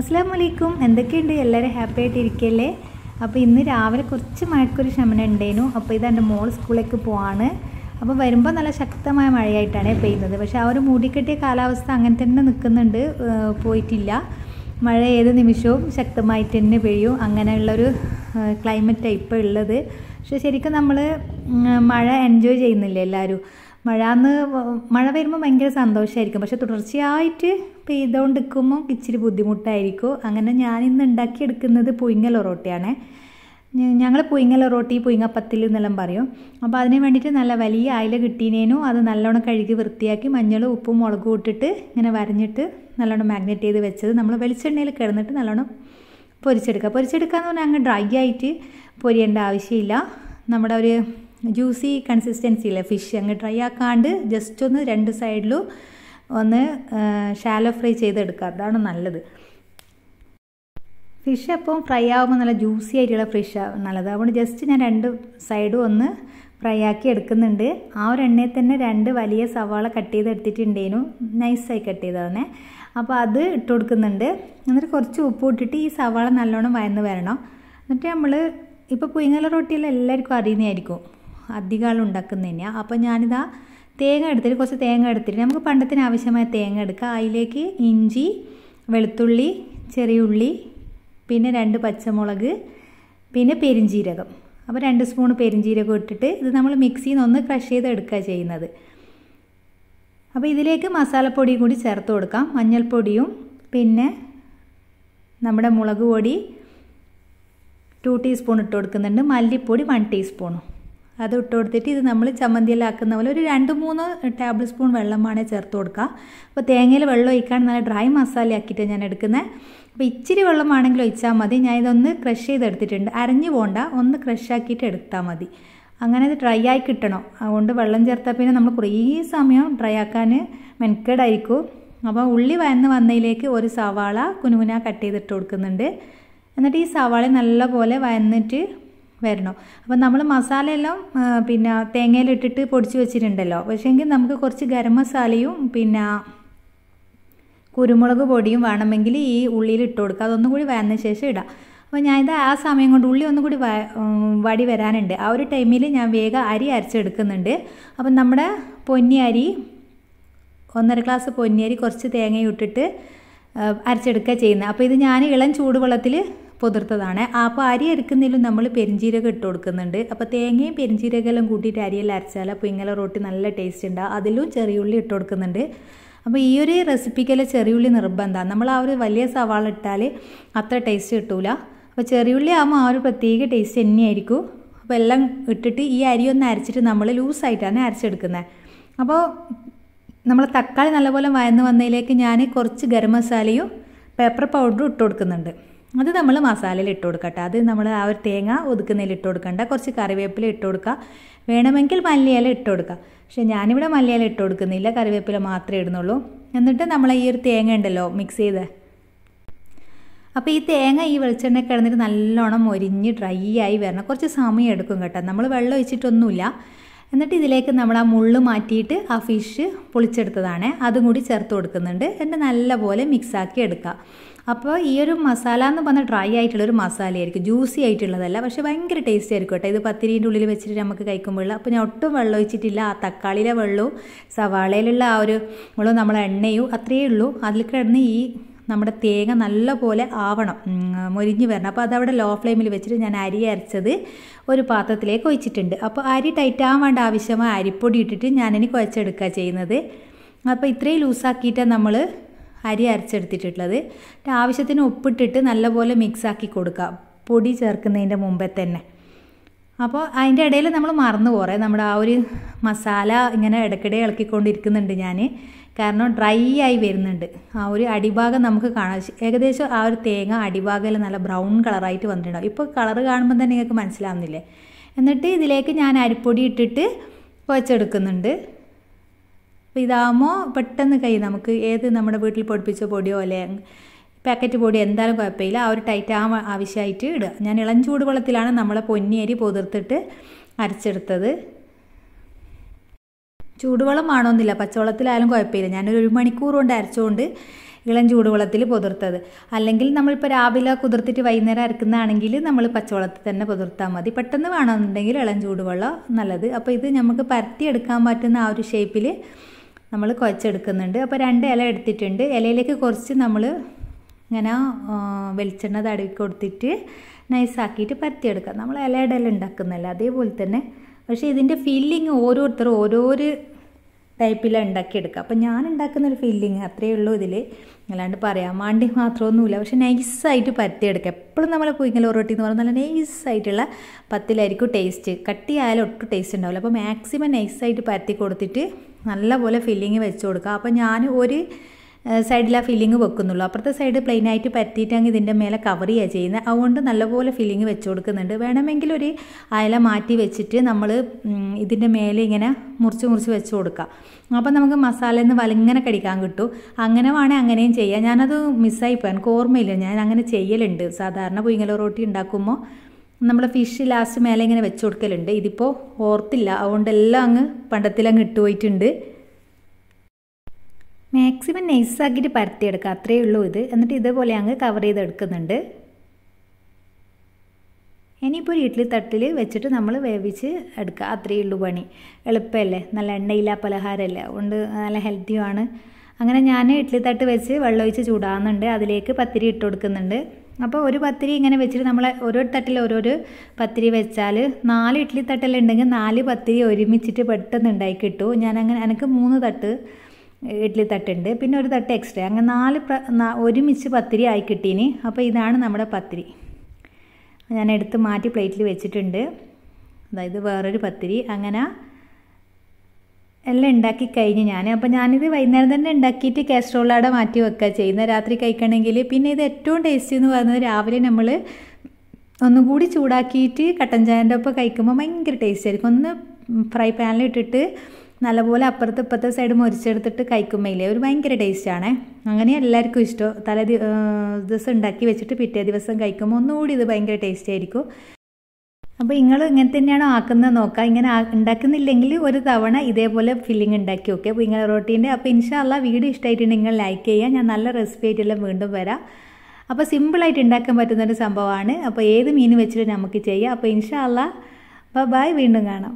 അസ്സാം വലൈക്കും എന്തൊക്കെയുണ്ട് എല്ലാവരും ഹാപ്പി ആയിട്ട് ഇരിക്കല്ലേ അപ്പോൾ ഇന്ന് രാവിലെ കുറച്ച് മഴക്കൊരു ശമനം ഉണ്ടായിരുന്നു അപ്പോൾ ഇത് എൻ്റെ മോൾ സ്കൂളിലേക്ക് പോവാണ് അപ്പോൾ വരുമ്പോൾ നല്ല ശക്തമായ മഴയായിട്ടാണ് പെയ്യുന്നത് പക്ഷേ ആ ഒരു മൂടിക്കെട്ടിയ കാലാവസ്ഥ അങ്ങനെ തന്നെ നിൽക്കുന്നുണ്ട് പോയിട്ടില്ല മഴ ഏത് നിമിഷവും ശക്തമായിട്ട് തന്നെ പെയ്യും അങ്ങനെയുള്ളൊരു ക്ലൈമറ്റാണ് ഇപ്പോൾ ഉള്ളത് പക്ഷേ ശരിക്കും നമ്മൾ മഴ എൻജോയ് ചെയ്യുന്നില്ല എല്ലാവരും മഴ എന്ന് മഴ വരുമ്പോൾ ഭയങ്കര സന്തോഷമായിരിക്കും പക്ഷെ തുടർച്ചയായിട്ട് പെയ്തുകൊണ്ട് ഇച്ചിരി ബുദ്ധിമുട്ടായിരിക്കും അങ്ങനെ ഞാനിന്ന് ഉണ്ടാക്കിയെടുക്കുന്നത് പുയിങ്ങൽ ഒറോട്ടിയാണ് ഞങ്ങൾ പുയിങ്ങൽ ഒറോട്ടി പുയിങ്ങപ്പത്തിൽ എന്നെല്ലാം പറയും അപ്പോൾ അതിന് വേണ്ടിയിട്ട് നല്ല വലിയ അയില കിട്ടിയതിനും അത് നല്ലോണം കഴുകി വൃത്തിയാക്കി മഞ്ഞളും ഉപ്പും മുളകും ഇട്ടിട്ട് ഇങ്ങനെ വരഞ്ഞിട്ട് നല്ലോണം മാഗ്നറ്റ് ചെയ്ത് വെച്ചത് നമ്മൾ വെളിച്ചെണ്ണയിൽ കിടന്നിട്ട് നല്ലോണം പൊരിച്ചെടുക്കുക പൊരിച്ചെടുക്കുക എന്ന് പറഞ്ഞാൽ അങ്ങ് ഡ്രൈ ആയിട്ട് പൊരിയേണ്ട ആവശ്യമില്ല നമ്മുടെ ഒരു ജ്യൂസി കൺസിസ്റ്റൻസി ഇല്ല ഫിഷ് അങ്ങ് ഡ്രൈ ആക്കാണ്ട് ജസ്റ്റ് ഒന്ന് രണ്ട് സൈഡിലും ഒന്ന് ഷാലോ ഫ്രൈ ചെയ്തെടുക്കുക അതാണ് നല്ലത് ഫിഷ് അപ്പം ഫ്രൈ ആകുമ്പോൾ നല്ല ജ്യൂസി ആയിട്ടുള്ള ഫിഷാണ് നല്ലത് അതുകൊണ്ട് ജസ്റ്റ് ഞാൻ രണ്ട് സൈഡും ഒന്ന് ഫ്രൈ ആക്കി എടുക്കുന്നുണ്ട് ആ ഒരു എണ്ണയിൽ തന്നെ രണ്ട് വലിയ സവാള കട്ട് ചെയ്തെടുത്തിട്ടുണ്ടേനു നൈസായി കട്ട് ചെയ്തതന്നെ അപ്പോൾ അത് ഇട്ട് കൊടുക്കുന്നുണ്ട് എന്നിട്ട് കുറച്ച് ഉപ്പ് ഇട്ടിട്ട് ഈ സവാള നല്ലോണം വയന്ന് വരണം എന്നിട്ട് നമ്മൾ ഇപ്പോൾ പുയങ്ങല റൊട്ടിയിൽ എല്ലാവർക്കും അറിയുന്നതായിരിക്കും അധികം ആൾ ഉണ്ടാക്കുന്നതന്നെയാണ് അപ്പോൾ ഞാനിതാ തേങ്ങ എടുത്തിട്ട് കുറച്ച് തേങ്ങ എടുത്തിട്ട് നമുക്ക് പണ്ടത്തിന് ആവശ്യമായ തേങ്ങ എടുക്കുക അതിലേക്ക് ഇഞ്ചി വെളുത്തുള്ളി ചെറിയ ഉള്ളി പിന്നെ രണ്ട് പച്ചമുളക് പിന്നെ പെരിഞ്ജീരകം അപ്പോൾ രണ്ട് സ്പൂൺ പെരിഞ്ജീരകം ഇട്ടിട്ട് ഇത് നമ്മൾ മിക്സിയിൽ നിന്ന് ഒന്ന് ക്രഷ് ചെയ്തെടുക്കുക ചെയ്യുന്നത് അപ്പോൾ ഇതിലേക്ക് മസാലപ്പൊടി കൂടി ചേർത്ത് കൊടുക്കാം മഞ്ഞൾപ്പൊടിയും പിന്നെ നമ്മുടെ മുളക് പൊടി ടു ടീസ്പൂൺ ഇട്ട് കൊടുക്കുന്നുണ്ട് മല്ലിപ്പൊടി വൺ ടീസ്പൂണും അത് ഇട്ട് കൊടുത്തിട്ട് ഇത് നമ്മൾ ചമ്മന്തിയിലാക്കുന്ന പോലെ ഒരു രണ്ട് മൂന്ന് ടേബിൾ സ്പൂൺ വെള്ളമാണ് ചേർത്ത് കൊടുക്കുക അപ്പോൾ തേങ്ങയിൽ വെള്ളം ഒഴിക്കാൻ നല്ല ഡ്രൈ മസാല ആക്കിയിട്ട് ഞാൻ എടുക്കുന്നത് അപ്പോൾ ഇച്ചിരി വെള്ളമാണെങ്കിൽ ഒഴിച്ചാൽ മതി ഞാൻ ഇതൊന്ന് ക്രഷ് ചെയ്തെടുത്തിട്ടുണ്ട് അരഞ്ഞു പോകണ്ട ഒന്ന് ക്രഷ് ആക്കിയിട്ട് എടുത്താൽ മതി അങ്ങനെ ഇത് ഡ്രൈ ആയി കിട്ടണം അതുകൊണ്ട് വെള്ളം ചേർത്താൽ പിന്നെ നമ്മൾ കുറേ സമയം ഡ്രൈ ആക്കാൻ മെനക്കേടായിരിക്കും അപ്പോൾ ഉള്ളി വയന്ന് വന്നതിലേക്ക് ഒരു സവാള കുനുകുന കട്ട് ചെയ്തിട്ട് കൊടുക്കുന്നുണ്ട് എന്നിട്ട് ഈ സവാള നല്ലപോലെ വയന്നിട്ട് വരണം അപ്പം നമ്മൾ മസാലയെല്ലാം പിന്നെ തേങ്ങയിലിട്ടിട്ട് പൊടിച്ച് വെച്ചിട്ടുണ്ടല്ലോ പക്ഷേങ്കിൽ നമുക്ക് കുറച്ച് ഗരം മസാലയും പിന്നെ കുരുമുളക് പൊടിയും വേണമെങ്കിൽ ഈ ഉള്ളിയിൽ ഇട്ട് കൊടുക്കുക അതൊന്നും കൂടി വരുന്ന ശേഷം ഇടാം അപ്പോൾ ഞാനിത് ആ സമയം കൊണ്ട് ഉള്ളി ഒന്നും കൂടി വടി വരാനുണ്ട് ആ ഒരു ടൈമിൽ ഞാൻ വേഗം അരി അരച്ചെടുക്കുന്നുണ്ട് അപ്പം നമ്മുടെ പൊന്നി അരി ഒന്നര ഗ്ലാസ് അരി കുറച്ച് തേങ്ങയും ഇട്ടിട്ട് അരച്ചെടുക്കുക ചെയ്യുന്നത് അപ്പോൾ ഇത് ഞാൻ ഇളം ചൂടുവെള്ളത്തിൽ കുതിർത്തതാണ് അപ്പോൾ അരി അരക്കുന്നതിലും നമ്മൾ പെരിഞ്ചീരകം ഇട്ട് കൊടുക്കുന്നുണ്ട് അപ്പോൾ തേങ്ങയും പെരിഞ്ചീരകമെല്ലാം കൂട്ടിയിട്ട് അരിയെല്ലാം അരച്ചാൽ അപ്പോൾ ഇങ്ങനെ റൊട്ടി നല്ല ടേസ്റ്റ് ഉണ്ടാവും അതിലും ചെറിയുള്ളി ഇട്ട് കൊടുക്കുന്നുണ്ട് അപ്പോൾ ഈ ഒരു റെസിപ്പിക്കെല്ലാം ചെറിയുള്ളി നിർബന്ധമാണ് നമ്മൾ ആ ഒരു വലിയ സവാള ഇട്ടാൽ അത്ര ടേസ്റ്റ് കിട്ടൂല അപ്പോൾ ചെറിയുള്ളി ആകുമ്പോൾ ആ ഒരു പ്രത്യേക ടേസ്റ്റ് തന്നെയായിരിക്കും അപ്പോൾ എല്ലാം ഇട്ടിട്ട് ഈ അരി ഒന്ന് അരച്ചിട്ട് നമ്മൾ ലൂസായിട്ടാണ് അരച്ചെടുക്കുന്നത് അപ്പോൾ നമ്മൾ തക്കാളി നല്ലപോലെ വയന്ന് വന്നതിലേക്ക് ഞാൻ കുറച്ച് ഗരം മസാലയും പേപ്പർ പൗഡറും ഇട്ട് കൊടുക്കുന്നുണ്ട് അത് നമ്മൾ മസാലയിൽ ഇട്ട് കൊടുക്കട്ടെ അത് നമ്മൾ ആ ഒരു തേങ്ങ ഒതുക്കുന്നതിൽ ഇട്ട് കൊടുക്കണ്ട കുറച്ച് കറിവേപ്പില ഇട്ട് കൊടുക്കുക വേണമെങ്കിൽ മല്ലിയില ഇട്ട് കൊടുക്കുക പക്ഷേ ഞാനിവിടെ മല്ലിയില ഇട്ട് കൊടുക്കുന്നില്ല കറിവേപ്പില മാത്രമേ ഇടുന്നുള്ളൂ എന്നിട്ട് നമ്മൾ ഈ ഒരു തേങ്ങ ഉണ്ടല്ലോ മിക്സ് ചെയ്ത് അപ്പോൾ ഈ തേങ്ങ ഈ വെളിച്ചെണ്ണ കിടന്നിട്ട് നല്ലോണം ഒരിഞ്ഞ് ഡ്രൈ ആയി വരണം കുറച്ച് സമയം എടുക്കും കേട്ടോ നമ്മൾ വെള്ളം ഒഴിച്ചിട്ടൊന്നുമില്ല എന്നിട്ട് ഇതിലേക്ക് നമ്മൾ ആ മുള്ള് മാറ്റിയിട്ട് ആ ഫിഷ് പൊളിച്ചെടുത്തതാണ് അതും കൂടി ചേർത്ത് കൊടുക്കുന്നുണ്ട് എന്നിട്ട് നല്ലപോലെ മിക്സാക്കി എടുക്കുക അപ്പോൾ ഈ ഒരു മസാല എന്ന് പറഞ്ഞാൽ ഡ്രൈ ആയിട്ടുള്ള ഒരു മസാലയായിരിക്കും ജ്യൂസി ആയിട്ടുള്ളതല്ല പക്ഷേ ഭയങ്കര ടേസ്റ്റ് ആയിരിക്കും കേട്ടോ ഇത് പത്തിരീൻ്റെ ഉള്ളിൽ വെച്ചിട്ട് നമുക്ക് കഴിക്കുമ്പോൾ അപ്പോൾ ഞാൻ ഒട്ടും വെള്ളം ഒഴിച്ചിട്ടില്ല ആ തക്കാളിയിലെ വെള്ളവും സവാളയിലുള്ള ആ ഒരു വെള്ളവും നമ്മൾ എണ്ണയും അത്രയേ ഉള്ളൂ അതിൽ കിടന്ന് ഈ നമ്മുടെ തേങ്ങ നല്ല പോലെ ആവണം മൊരിഞ്ഞ് വരണം അപ്പോൾ അതവിടെ ലോ ഫ്ലെയിമിൽ വെച്ചിട്ട് ഞാൻ അരി അരച്ചത് ഒരു പാത്രത്തിലേക്ക് ഒഴിച്ചിട്ടുണ്ട് അപ്പോൾ അരി ടൈറ്റാൻ വേണ്ട ആവശ്യമായ അരിപ്പൊടി ഇട്ടിട്ട് ഞാനിനി കുഴച്ചെടുക്കുക ചെയ്യുന്നത് അപ്പോൾ ഇത്രയും ലൂസാക്കിയിട്ട് നമ്മൾ അരി അരച്ചെടുത്തിട്ടുള്ളത് ആവശ്യത്തിന് ഉപ്പിട്ടിട്ട് നല്ലപോലെ മിക്സാക്കി കൊടുക്കുക പൊടി ചേർക്കുന്നതിൻ്റെ മുമ്പേ തന്നെ അപ്പോൾ അതിൻ്റെ ഇടയിൽ നമ്മൾ മറന്നു പോരെ നമ്മുടെ ആ ഒരു മസാല ഇങ്ങനെ ഇടയ്ക്കിടെ ഇളക്കിക്കൊണ്ടിരിക്കുന്നുണ്ട് ഞാൻ കാരണം ഡ്രൈ ആയി വരുന്നുണ്ട് ആ ഒരു അടിഭാഗം നമുക്ക് കാണാം ഏകദേശം ആ ഒരു തേങ്ങ അടിഭാഗത്തിൽ നല്ല ബ്രൗൺ കളറായിട്ട് വന്നിട്ടുണ്ടാവും ഇപ്പോൾ കളറ് കാണുമ്പോൾ തന്നെ നിങ്ങൾക്ക് മനസ്സിലാവുന്നില്ലേ എന്നിട്ട് ഇതിലേക്ക് ഞാൻ അരിപ്പൊടി ഇട്ടിട്ട് കുഴച്ചെടുക്കുന്നുണ്ട് അപ്പോൾ ഇതാകുമ്പോൾ പെട്ടെന്ന് കൈ നമുക്ക് ഏത് നമ്മുടെ വീട്ടിൽ പൊടിപ്പിച്ച പൊടിയോ അല്ലെ പാക്കറ്റ് പൊടി എന്തായാലും കുഴപ്പമില്ല ആ ഒരു ടൈറ്റ് ആ ആവശ്യമായിട്ട് ഇടുക ഞാൻ ഇളം ചൂട് വെള്ളത്തിലാണ് നമ്മളെ പൊന്നിയരി പൊതിർത്തിട്ട് അരച്ചെടുത്തത് ചൂടുവെള്ളം ആണോന്നില്ല പച്ചവെള്ളത്തിലായാലും കുഴപ്പമില്ല ഞാനൊരു ഒരു മണിക്കൂർ കൊണ്ട് അരച്ചുകൊണ്ട് ഇളം ചൂടുവെള്ളത്തിൽ പുതിർത്തത് അല്ലെങ്കിൽ നമ്മളിപ്പോൾ രാവിലെ കുതിർത്തിട്ട് വൈകുന്നേരം അരക്കുന്നതാണെങ്കിൽ നമ്മൾ പച്ചവെള്ളത്തിൽ തന്നെ പുതിർത്താൽ മതി പെട്ടെന്ന് വേണമെന്നുണ്ടെങ്കിൽ ഇളം ചൂടുവെള്ളം നല്ലത് അപ്പോൾ ഇത് നമുക്ക് പരത്തിയെടുക്കാൻ പറ്റുന്ന ആ ഒരു ഷേപ്പിൽ നമ്മൾ കുഴച്ചെടുക്കുന്നുണ്ട് അപ്പോൾ രണ്ട് ഇല എടുത്തിട്ടുണ്ട് ഇലയിലേക്ക് കുറച്ച് നമ്മൾ ഇങ്ങനെ വെളിച്ചെണ്ണ തടവി കൊടുത്തിട്ട് നൈസാക്കിയിട്ട് പരത്തിയെടുക്കാം നമ്മൾ ഇലയിടൽ ഉണ്ടാക്കുന്നല്ല അതേപോലെ തന്നെ പക്ഷേ ഇതിൻ്റെ ഫില്ലിങ് ഓരോരുത്തർ ഓരോരു ടൈപ്പിൽ എടുക്കുക അപ്പം ഞാൻ ഉണ്ടാക്കുന്ന ഒരു ഫീലിംഗ് അത്രയേ ഉള്ളൂ ഇതിൽ അല്ലാണ്ട് പറയാൻ വേണ്ടി മാത്രമൊന്നുമില്ല പക്ഷെ നൈസായിട്ട് പരത്തിയെടുക്കുക എപ്പോഴും നമ്മൾ കുയിങ്ങൽ ഒറോട്ടി എന്ന് പറഞ്ഞാൽ നൈസായിട്ടുള്ള പത്തിലായിരിക്കും ടേസ്റ്റ് കട്ടിയായാലും ഒട്ടും ടേസ്റ്റ് ഉണ്ടാവില്ല അപ്പോൾ മാക്സിമം നൈസായിട്ട് പരത്തി കൊടുത്തിട്ട് നല്ലപോലെ ഫില്ലിങ് വെച്ച് കൊടുക്കുക അപ്പോൾ ഞാൻ ഒരു സൈഡിൽ ആ ഫില്ലിങ് വെക്കുന്നുള്ളൂ അപ്പുറത്തെ സൈഡ് പ്ലെയിൻ ആയിട്ട് പറ്റിയിട്ട് ഇതിൻ്റെ മേലെ കവർ ചെയ്യുക ചെയ്യുന്നത് അതുകൊണ്ട് നല്ലപോലെ ഫില്ലിങ് വെച്ച് കൊടുക്കുന്നുണ്ട് വേണമെങ്കിൽ ഒരു അയല മാറ്റി വെച്ചിട്ട് നമ്മൾ ഇതിൻ്റെ മേലെ ഇങ്ങനെ മുറിച്ച് മുറിച്ച് വെച്ച് കൊടുക്കുക അപ്പം നമുക്ക് മസാല എന്ന് വലിങ്ങനെ കടിക്കാൻ കിട്ടും അങ്ങനെ വേണേൽ അങ്ങനെയും ചെയ്യാം ഞാനത് മിസ്സായി പോയി എനിക്ക് ഓർമ്മയില്ല ഞാൻ അങ്ങനെ ചെയ്യലുണ്ട് സാധാരണ പുയ്ങ്ങല റോട്ടി ഉണ്ടാക്കുമ്പോൾ നമ്മൾ ഫിഷ് ലാസ്റ്റ് മേലെ ഇങ്ങനെ വെച്ച് കൊടുക്കലുണ്ട് ഇതിപ്പോൾ ഓർത്തില്ല അതുകൊണ്ടെല്ലാം അങ്ങ് പണ്ടത്തിലങ്ങ് ഇട്ടുപോയിട്ടുണ്ട് മാക്സിമം നൈസാക്കിയിട്ട് പരത്തിയെടുക്കുക അത്രയേ ഉള്ളൂ ഇത് എന്നിട്ട് ഇതേപോലെ അങ്ങ് കവർ ചെയ്തെടുക്കുന്നുണ്ട് ഇനിയിപ്പോൾ ഒരു ഇഡ്ഡലി തട്ടിൽ വെച്ചിട്ട് നമ്മൾ വേവിച്ച് എടുക്കുക അത്രയേ ഉള്ളൂ പണി എളുപ്പമല്ലേ നല്ല എണ്ണയില്ല പലഹാരമല്ല അതുകൊണ്ട് നല്ല ഹെൽത്തിയുമാണ് അങ്ങനെ ഞാൻ ഇഡ്ഡലി തട്ട് വെച്ച് വെള്ളമൊഴിച്ച് ചൂടാകുന്നുണ്ട് അതിലേക്ക് പത്തിരി ഇട്ട് കൊടുക്കുന്നുണ്ട് അപ്പോൾ ഒരു പത്തിരി ഇങ്ങനെ വെച്ചിട്ട് നമ്മൾ ഓരോ തട്ടിൽ ഓരോരോ പത്തിരി വെച്ചാൽ നാല് ഇഡ്ഡലി ഉണ്ടെങ്കിൽ നാല് പത്തിരി ഒരുമിച്ചിട്ട് പെട്ടെന്ന് ഉണ്ടാക്കി കിട്ടും ഞാനങ്ങനെ എനിക്ക് മൂന്ന് തട്ട് ഇഡ്ഡലി തട്ടുണ്ട് പിന്നെ ഒരു തട്ട് എക്സ്ട്രാ അങ്ങനെ നാല് പ്ര ഒരുമിച്ച് പത്തിരി ആയി കിട്ടീന് അപ്പോൾ ഇതാണ് നമ്മുടെ പത്തിരി ഞാൻ എടുത്ത് മാറ്റി പ്ലേറ്റിൽ വെച്ചിട്ടുണ്ട് അതായത് വേറൊരു പത്തിരി അങ്ങനെ എല്ലാം ഉണ്ടാക്കി കഴിഞ്ഞ് ഞാൻ അപ്പോൾ ഞാനിത് വൈകുന്നേരം തന്നെ ഉണ്ടാക്കിയിട്ട് കാസ്ട്രോളാടെ മാറ്റി വെക്കുക ചെയ്യുന്ന രാത്രി കഴിക്കണമെങ്കിൽ പിന്നെ ഇത് ഏറ്റവും ടേസ്റ്റി എന്ന് പറയുന്നത് രാവിലെ നമ്മൾ ഒന്നുകൂടി ചൂടാക്കിയിട്ട് കട്ടൻ ചായൻ്റെ ഒപ്പം കഴിക്കുമ്പോൾ ഭയങ്കര ടേസ്റ്റ് ആയിരിക്കും ഒന്ന് ഫ്രൈ പാനിലിട്ടിട്ട് നല്ലപോലെ അപ്പുറത്ത് ഇപ്പുറത്തെ സൈഡ് മുരിച്ചെടുത്തിട്ട് കഴിക്കുമ്പോഴില്ലേ ഒരു ഭയങ്കര ടേസ്റ്റാണ് അങ്ങനെ എല്ലാവർക്കും ഇഷ്ടം തലേ ദിവസം ഉണ്ടാക്കി വെച്ചിട്ട് പിറ്റേ ദിവസം കഴിക്കുമ്പോൾ ഒന്നുകൂടി ഇത് ഭയങ്കര ടേസ്റ്റ് ആയിരിക്കും അപ്പോൾ നിങ്ങൾ ഇങ്ങനെ തന്നെയാണോ ആക്കുന്നത് നോക്കുക ഇങ്ങനെ ഉണ്ടാക്കുന്നില്ലെങ്കിൽ ഒരു തവണ ഇതേപോലെ ഫില്ലിങ് ഉണ്ടാക്കി ഓക്കെ അപ്പോൾ ഇങ്ങനെ റോട്ടീൻ്റെ അപ്പോൾ ഇൻഷാല്ല വീഡിയോ ഇഷ്ടമായിട്ടുണ്ടെങ്കിൽ ലൈക്ക് ചെയ്യുക ഞാൻ നല്ല റെസിപ്പി ആയിട്ടെല്ലാം വീണ്ടും വരാം അപ്പോൾ സിമ്പിളായിട്ട് ഉണ്ടാക്കാൻ പറ്റുന്നൊരു സംഭവമാണ് അപ്പോൾ ഏത് മീൻ വെച്ചിട്ട് നമുക്ക് ചെയ്യാം അപ്പോൾ ഇൻഷാല്ല ബൈ വീണ്ടും കാണാം